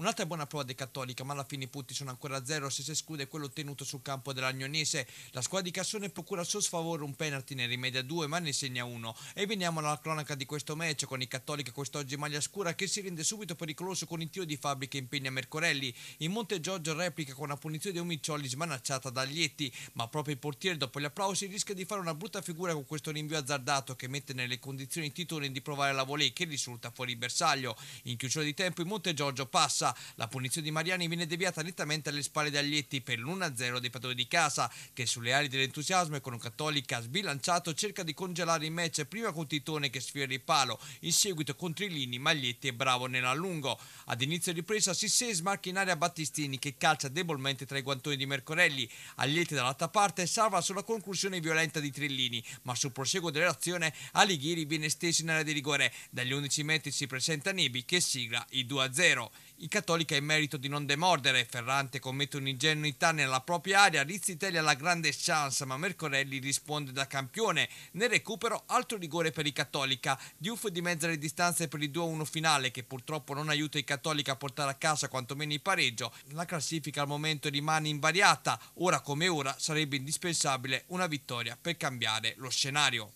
Un'altra buona prova dei cattolica, ma alla fine i punti sono ancora a zero se si esclude quello ottenuto sul campo dell'Agnonese. La squadra di Cassone procura a suo sfavore un penalty ne a due, ma ne segna uno. E veniamo alla cronaca di questo match con i Cattolica quest'oggi in maglia scura che si rende subito pericoloso con il tiro di fabbrica che impegna Mercorelli. In Monte Giorgio replica con una punizione di Omiccioli smanacciata da Lietti, ma proprio il portiere dopo gli applausi rischia di fare una brutta figura con questo rinvio azzardato che mette nelle condizioni i titoli di provare la volée che risulta fuori bersaglio. In chiusura di tempo il Monte Giorgio passa la punizione di Mariani viene deviata nettamente alle spalle di Aglietti per l'1-0 dei padroni di casa, che sulle ali dell'entusiasmo e con un cattolica sbilanciato cerca di congelare il match prima con Titone che sfiora il palo, in seguito con Trillini, Maglietti e Bravo nell'allungo. Ad inizio ripresa si Sissè smarca in area Battistini che calcia debolmente tra i guantoni di Mercorelli. Aglietti dall'altra parte salva sulla conclusione violenta di Trillini, ma sul proseguo dell'azione Alighieri viene steso in area di rigore. Dagli 11 metri si presenta Nebi che sigla i 2-0. I Cattolica in merito di non demordere. Ferrante commette un'ingenuità nella propria area, Rizzi Italia la grande chance, ma Mercorelli risponde da campione. Nel recupero altro rigore per i Cattolica. Diouf dimezza le distanze per il 2-1 finale che purtroppo non aiuta i Cattolica a portare a casa quantomeno il pareggio. La classifica al momento rimane invariata. Ora come ora sarebbe indispensabile una vittoria per cambiare lo scenario.